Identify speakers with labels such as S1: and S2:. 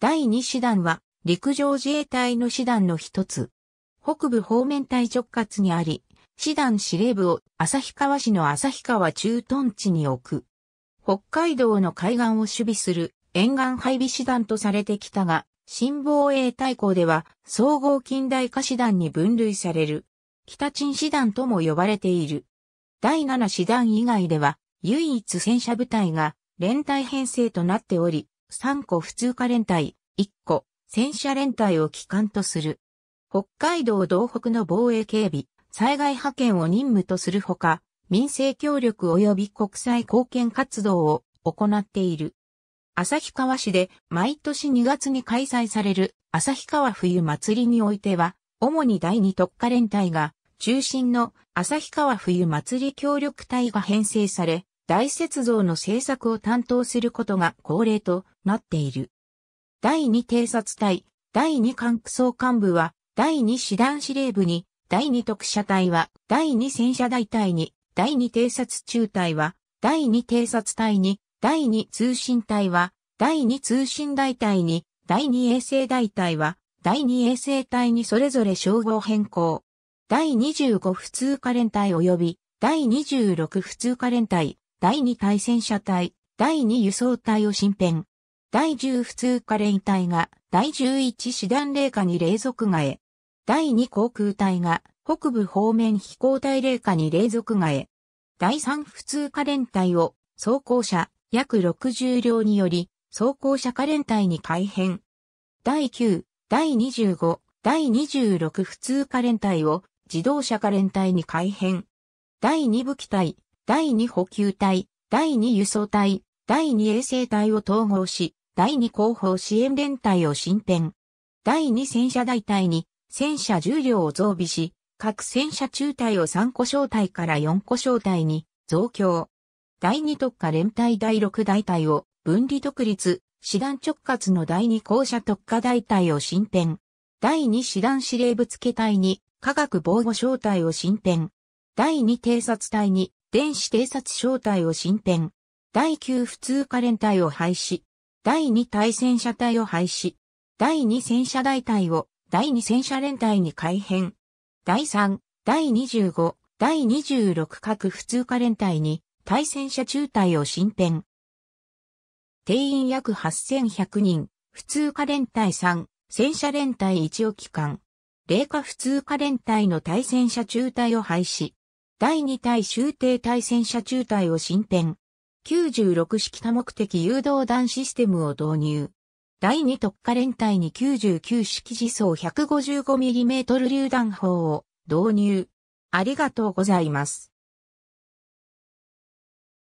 S1: 第2師団は陸上自衛隊の師団の一つ。北部方面隊直轄にあり、師団司令部を旭川市の旭川駐屯地に置く。北海道の海岸を守備する沿岸配備師団とされてきたが、新防衛大校では総合近代化師団に分類される。北鎮師団とも呼ばれている。第7師団以外では唯一戦車部隊が連隊編成となっており、3個普通科連隊、1個戦車連隊を機関とする。北海道道北の防衛警備、災害派遣を任務とするほか、民生協力及び国際貢献活動を行っている。旭川市で毎年2月に開催される旭川冬祭りにおいては、主に第2特化連隊が中心の旭川冬祭り協力隊が編成され、大雪像の制作を担当することが恒例となっている。第2偵察隊、第2管区総幹部は、第2師団司令部に、第2特射隊は、第2戦車大隊に、第2偵察中隊は、第2偵察隊に、第2通信隊は、第2通信大隊に、第2衛星大隊は、第2衛星隊にそれぞれ称号変更。第25普通科連隊及び、第26普通科連隊、第2対戦車隊、第2輸送隊を新編。第10普通科連隊が第11師団霊下に霊属替え。第2航空隊が北部方面飛行隊霊下に霊属替え。第3普通科連隊を装甲車約60両により装甲車科連隊に改編。第9、第25、第26普通科連隊を自動車科連隊に改編。第2武器隊、第2補給隊、第2輸送隊、第2衛生隊を統合し、第2後方支援連隊を進展。第2戦車大隊に戦車重量を増備し、各戦車中隊を3個小隊から4個小隊に増強。第2特化連隊第6大隊を分離独立、師団直轄の第2校舎特化大隊を進展。第2師団司令部付隊に科学防護小隊を進展。第2偵察隊に電子偵察小隊を新編、第9普通科連隊を廃止、第2対戦車隊を廃止、第2戦車大隊を第2戦車連隊に改編、第3、第25、第26各普通科連隊に対戦車中隊を新編。定員約8100人、普通科連隊3、戦車連隊1を機関。霊下普通科連隊の対戦車中隊を廃止。第2対終定対戦車中隊を進展。96式多目的誘導弾システムを導入。第2特化連隊に99式自走 155mm 榴弾砲を導入。ありがとうございます。